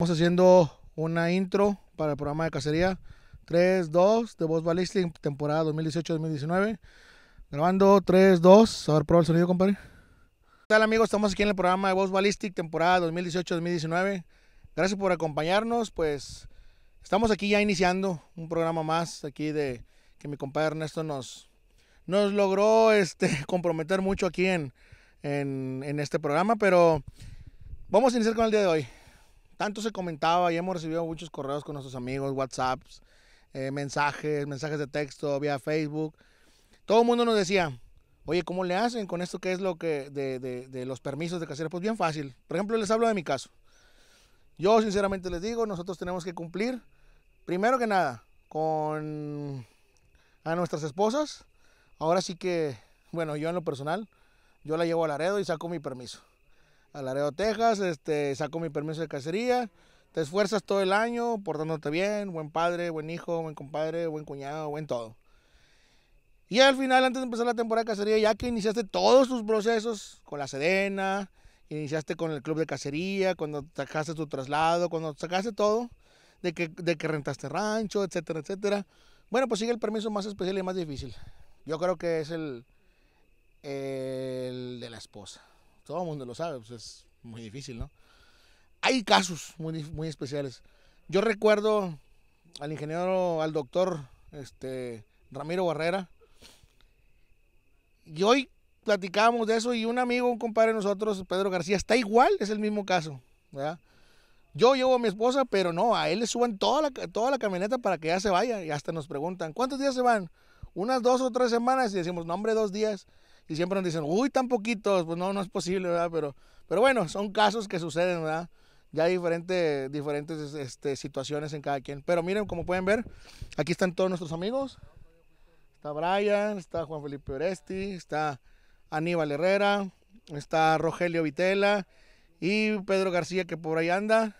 Estamos haciendo una intro para el programa de cacería 3-2 de Voz Ballistic, temporada 2018-2019. Grabando 3-2. A ver, prueba el sonido, compadre. ¿Qué tal, amigos? Estamos aquí en el programa de Voz Ballistic, temporada 2018-2019. Gracias por acompañarnos. Pues estamos aquí ya iniciando un programa más aquí de que mi compadre Ernesto nos, nos logró este, comprometer mucho aquí en este programa, pero vamos a iniciar con el día de hoy tanto se comentaba y hemos recibido muchos correos con nuestros amigos, WhatsApps, eh, mensajes, mensajes de texto, vía Facebook. Todo el mundo nos decía, oye, ¿cómo le hacen con esto que es lo que de, los permisos de casera? Pues bien fácil. Por ejemplo, les hablo de mi caso. Yo sinceramente les digo, nosotros tenemos que cumplir, primero que nada, con a nuestras esposas. Ahora sí que, bueno, yo en lo personal, yo la llevo al aredo y saco mi permiso a Laredo, Texas, este, saco mi permiso de cacería, te esfuerzas todo el año portándote bien, buen padre, buen hijo, buen compadre, buen cuñado, buen todo. Y al final, antes de empezar la temporada de cacería, ya que iniciaste todos tus procesos con la Sedena, iniciaste con el club de cacería, cuando sacaste tu traslado, cuando sacaste todo, de que, de que rentaste rancho, etcétera, etcétera. Bueno, pues sigue el permiso más especial y más difícil. Yo creo que es el, el de la esposa todo el mundo lo sabe, pues es muy difícil, ¿no? Hay casos muy, muy especiales. Yo recuerdo al ingeniero, al doctor este, Ramiro Barrera, y hoy platicábamos de eso y un amigo, un compadre de nosotros, Pedro García, está igual, es el mismo caso, ¿verdad? Yo llevo a mi esposa, pero no, a él le suben toda la, toda la camioneta para que ya se vaya. Y hasta nos preguntan, ¿cuántos días se van? Unas dos o tres semanas y decimos, no hombre, dos días y siempre nos dicen, uy, tan poquitos, pues no, no es posible, ¿verdad? Pero, pero bueno, son casos que suceden, ¿verdad? Ya hay diferentes este, situaciones en cada quien. Pero miren, como pueden ver, aquí están todos nuestros amigos. Está Brian, está Juan Felipe Oresti, está Aníbal Herrera, está Rogelio Vitela y Pedro García que por ahí anda.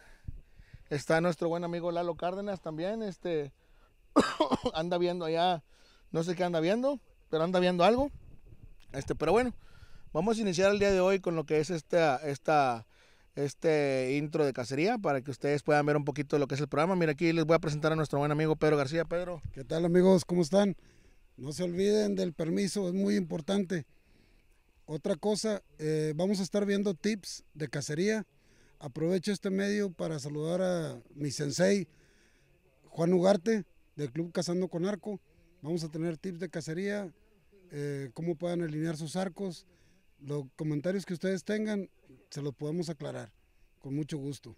Está nuestro buen amigo Lalo Cárdenas también, este anda viendo allá, no sé qué anda viendo, pero anda viendo algo. Este, pero bueno, vamos a iniciar el día de hoy con lo que es esta, esta, este intro de cacería para que ustedes puedan ver un poquito lo que es el programa. Mira, aquí les voy a presentar a nuestro buen amigo Pedro García. Pedro. ¿Qué tal amigos? ¿Cómo están? No se olviden del permiso, es muy importante. Otra cosa, eh, vamos a estar viendo tips de cacería. Aprovecho este medio para saludar a mi sensei, Juan Ugarte, del Club Cazando con Arco. Vamos a tener tips de cacería, eh, cómo puedan alinear sus arcos. Los comentarios que ustedes tengan, se los podemos aclarar, con mucho gusto.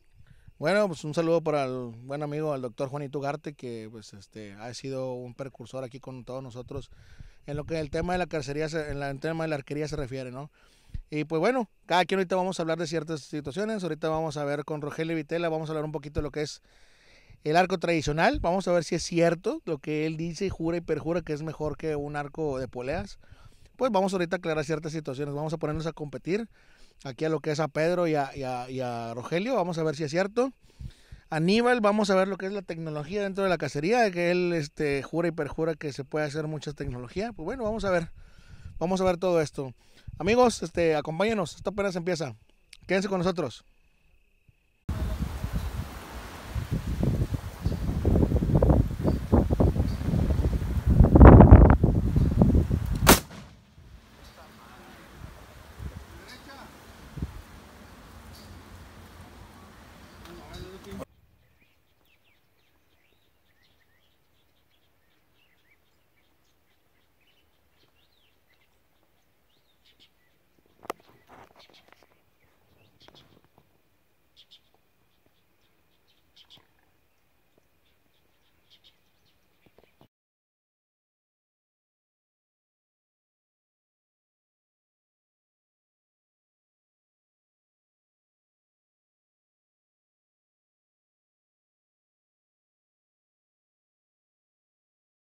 Bueno, pues un saludo para el buen amigo, al doctor Juanito Garte, que pues este ha sido un precursor aquí con todos nosotros en lo que el tema de la carcería, en el tema de la arquería se refiere, ¿no? Y pues bueno, cada quien ahorita vamos a hablar de ciertas situaciones, ahorita vamos a ver con Rogelio Vitela, vamos a hablar un poquito de lo que es el arco tradicional. Vamos a ver si es cierto lo que él dice, y jura y perjura que es mejor que un arco de poleas. Pues vamos ahorita a aclarar ciertas situaciones. Vamos a ponernos a competir aquí a lo que es a Pedro y a, Rogelio. Vamos a ver si es cierto. Aníbal, vamos a ver lo que es la tecnología dentro de la cacería, que él este, jura y perjura que se puede hacer mucha tecnología. Pues bueno, vamos a ver. Vamos a ver todo esto. Amigos, este, acompáñenos. Esto apenas empieza. Quédense con nosotros.